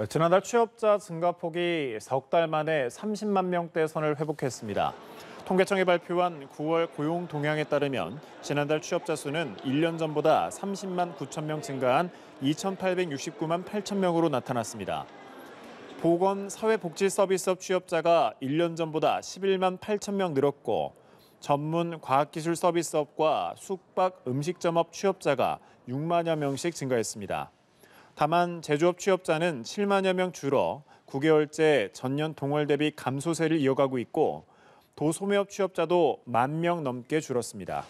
어, 지난달 취업자 증가폭이 석 달 만에 30만 명대 선을 회복했습니다. 통계청이 발표한 9월 고용 동향에 따르면 지난달 취업자 수는 1년 전보다 30만 9천 명 증가한 2,869만 8천 명으로 나타났습니다. 보건 사회복지서비스업 취업자가 1년 전보다 11만 8천 명 늘었고 전문 과학기술 서비스업과 숙박 음식점업 취업자가 6만여 명씩 증가했습니다. 다만 제조업 취업자는 7만여 명 줄어 9개월째 전년 동월 대비 감소세를 이어가고 있고 도소매업 취업자도 만 명 넘게 줄었습니다.